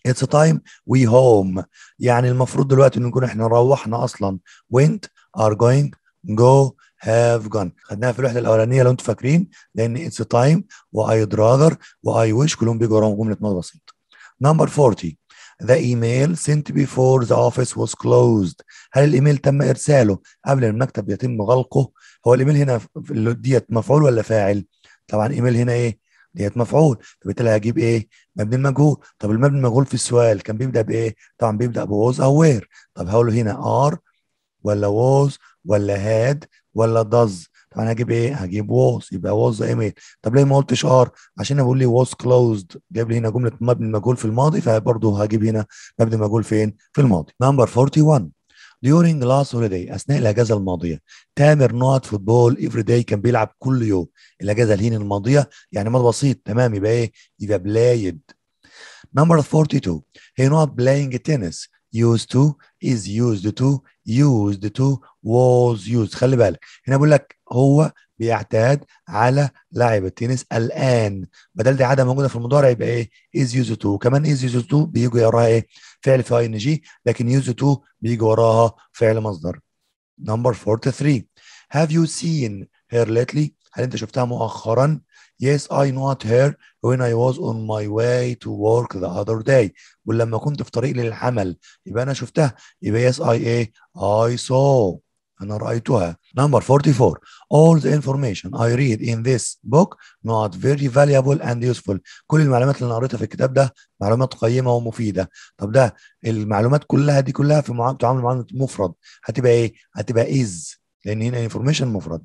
Speaker 1: اتس تايم وي هوم يعني المفروض دلوقتي ان نكون احنا روحنا اصلا وينت ار جوينج جو هاف جون خدناها في الوحده الاولانيه لو انتم فاكرين لان اتس تايم وايد و واي ويش كلهم بيجوا وراهم جمله ماضي بسيط نمبر 40 The email sent before the office was closed. هل الايميل تم ارساله قبل المكتب يتم غلقه؟ هو الايميل هنا ديت مفعول ولا فاعل؟ طبعا ايميل هنا ايه؟ ديت مفعول فبالتالي هجيب ايه مبني المجهول طب المبني المجهول في السؤال كان بيبدا بايه طبعا بيبدا بوز او وير طب هقوله هنا ار ولا ووز ولا هاد ولا داز انا هجيب ايه هجيب ووز يبقى ووز ايميل طب ليه ما قلتش ار عشان انا بقول لي ووز كلوزد جاب لي هنا جمله مبني المجهول في الماضي فبرضه هجيب هنا مبني المجهول فين في الماضي نمبر 41 during last holiday اثناء الاجازه الماضيه تامر نوت فوتبول افري داي كان بيلعب كل يوم الاجازه الهين الماضيه يعني ما بسيط تمام يبقى ايه يبقى بلايد نمبر 42 هي not بلاينج تنس used to is used to used to was used خلي بالك هنا بقول لك هو بيعتاد على لاعب التنس الان بدل دي عاده موجوده في المضارع يبقى ايه از يوز تو كمان از يوز تو بيجي وراها ايه فعل في اي ان جي لكن يوز تو بيجي وراها فعل مصدر نمبر 43 هاف يو سين هير ليتلي هل انت شفتها مؤخرا Yes, I not her when I was on my way to work the other day. ولما كنت في طريق للعمل يبقى انا شفتها يبقى yes I ايه I saw أنا رأيتها number 44 all the information I read in this book not very valuable and useful كل المعلومات اللي أنا قريتها في الكتاب ده معلومات قيمة ومفيدة طب ده المعلومات كلها دي كلها في تعامل معاملة مفرد هتبقى إيه؟ هتبقى is لأن هنا information مفرد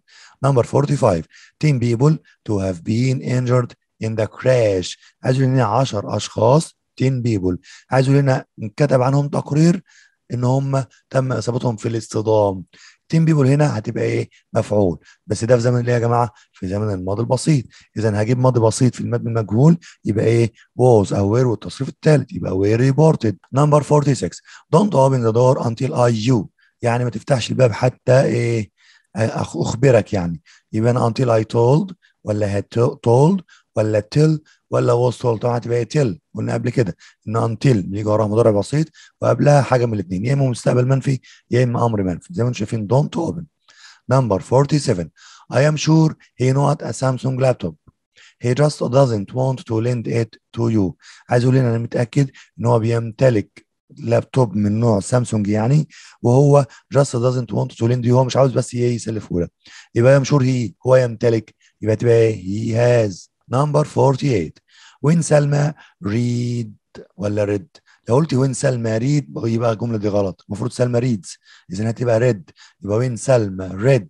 Speaker 1: number 45 10 people to have been injured in the crash عايز لنا 10 أشخاص 10 people عايز لنا نكتب عنهم تقرير ان هم تم اصابتهم في الاصطدام تيم بيبول هنا هتبقى ايه مفعول بس ده في زمن ايه يا جماعه في زمن الماضي البسيط اذا هجيب ماضي بسيط في المبني المجهول يبقى ايه ووز او وير والتصريف الثالث يبقى وير ريبورتد نمبر 46 don't open the door until I you يعني ما تفتحش الباب حتى ايه اخبرك يعني يبقى انا until I told ولا had told ولا till ولا ولا طبعا هتبقى تيل قلنا قبل كده ان انتل بيجي وراها مضارع بسيط وقبلها حاجه من الاثنين يا اما مستقبل منفي يا اما امر منفي زي ما انتم شايفين دونت اوبن نمبر 47 I am sure he not a Samsung laptop he just doesn't want to lend it to you عايز اقول انا متاكد ان هو بيمتلك لابتوب من نوع سامسونج يعني وهو just doesn't want to lend you هو مش عاوز بس يسلفه لك يبقى I am sure he هو يمتلك يبقى تبقى ايه he has نمبر 48 وين سلمى ريد ولا ريد لو قلت وين سلمى ريد يبقى الجمله دي غلط المفروض سلمى ريدز اذا هتبقى ريد يبقى وين سلمى ريد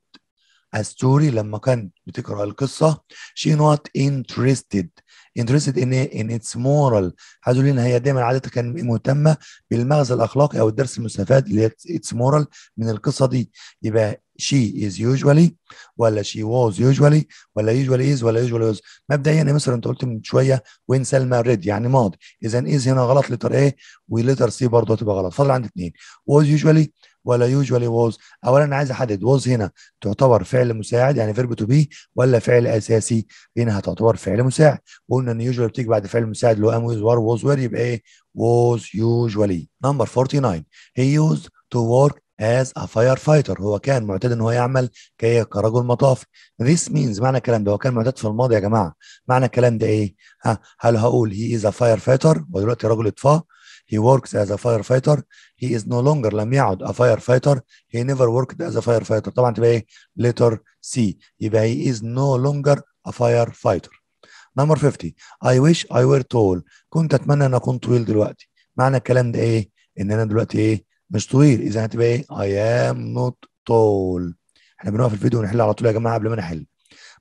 Speaker 1: ستوري لما كانت بتقرا القصه شي نوت انترستد انترستد ان ان اتس مورال عايز اقول ان هي دايما عاده كانت مهتمه بالمغزى الاخلاقي او الدرس المستفاد اللي هي اتس مورال من القصه دي يبقى she is usually ولا she was usually ولا usually is ولا usually was مبدئيا يعني مثلا انت قلت من شويه وين سلمى ريد يعني ماضي اذا is هنا غلط لتر ايه ولتر سي برضه هتبقى غلط فاضل عندي اثنين was usually ولا usually was اولا انا عايز احدد was هنا تعتبر فعل مساعد يعني فيرب تو بي ولا فعل اساسي هنا هتعتبر فعل مساعد وقلنا ان usually بتيجي بعد فعل مساعد اللي هو am was were was were يبقى ايه was usually number 49 he used to work as a firefighter هو كان معتاد ان هو يعمل كرجل مطافي this means معنى الكلام ده هو كان معتاد في الماضي يا جماعه معنى الكلام ده ايه ها هل هقول he is a firefighter ودلوقتي رجل اطفاء he works as a firefighter he is no longer لم يعد a firefighter he never worked as a firefighter طبعا تبقى ايه letter C يبقى he is no longer a firefighter number 50 I wish I were tall كنت اتمنى ان اكون طويل دلوقتي معنى الكلام ده ايه ان انا دلوقتي ايه مش طويل اذا هتبقى ايه اي ام نوت تول احنا بنوقف الفيديو ونحل على طول يا جماعه قبل ما نحل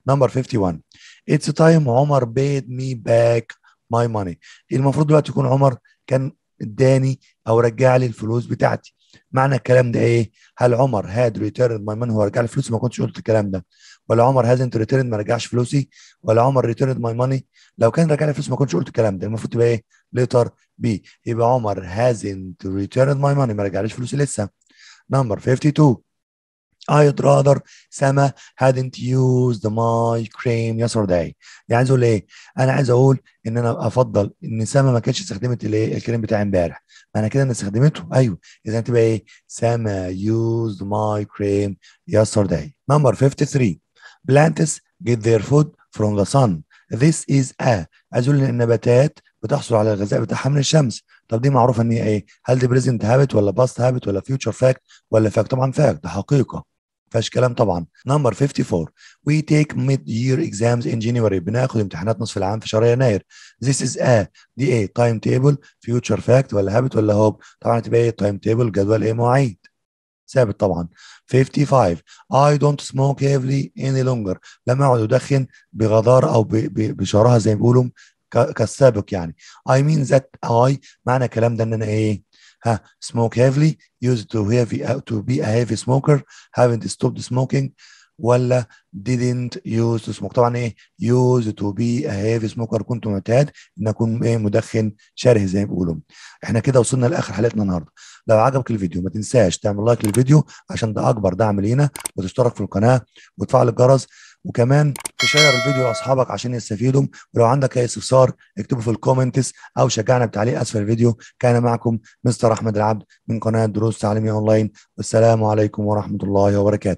Speaker 1: نمبر 51 اتس تايم عمر بيد مي باك ماي ماني المفروض دلوقتي يكون عمر كان اداني او رجع لي الفلوس بتاعتي معنى الكلام ده ايه هل عمر هاد ريتيرن ماي ماني هو رجع لي الفلوس ما كنتش قلت الكلام ده ولا عمر هازنت ريتيرن ما رجعش فلوسي ولا عمر ريتيرند ماي ماني لو كان رجع لي فلوس ما كنتش قلت الكلام ده المفروض تبقى ايه ليتر بي يبقى عمر هازنت ريتيرن ماي ماني ما رجعليش فلوسي لسه نمبر 52 I'd rather سما hadn't used my cream yesterday يعني عايز اقول ايه انا عايز اقول ان انا افضل ان سما ما كانتش استخدمت الايه الكريم بتاعي امبارح معنى انا كده انا استخدمته ايوه اذا تبقى ايه سما used my cream yesterday نمبر 53 Plants get their food from the sun. This is a أزول إن النباتات بتحصل على الغذاء بتاعها من الشمس طب دي معروفه ان هي ايه هل دي بريزنت هابت ولا باست هابت ولا فيوتشر فاكت ولا فاكت طبعا فاكت ده حقيقه فيهاش كلام طبعا نمبر 54 وي تيك ميد يير اكزامز ان جينيوري بناخد امتحانات نصف العام في شهر يناير ذيس از ا دي ايه تايم تيبل فيوتشر فاكت ولا هابت ولا هوب طبعا هتبقى ايه تايم تيبل جدول ايه مواعيد ثابت طبعا 55 I don't smoke heavily any longer لم أعد أدخن بغدارة أو بشراهة زي ما بيقولوا كالسابق يعني I mean that I معنى الكلام ده إن أنا إيه ها smoke heavily used to heavy to be a heavy smoker haven't stopped smoking ولا didn't use to smoke طبعا ايه use to be a heavy smoker كنت معتاد ان اكون ايه مدخن شره زي ما بيقولوا احنا كده وصلنا لاخر حلقتنا النهارده لو عجبك الفيديو ما تنساش تعمل لايك للفيديو عشان ده اكبر دعم لينا وتشترك في القناه وتفعل الجرس وكمان تشير الفيديو لاصحابك عشان يستفيدوا ولو عندك اي استفسار اكتبه في الكومنتس او شجعنا بتعليق اسفل الفيديو كان معكم مستر احمد العبد من قناه دروس تعليميه اونلاين والسلام عليكم ورحمه الله وبركاته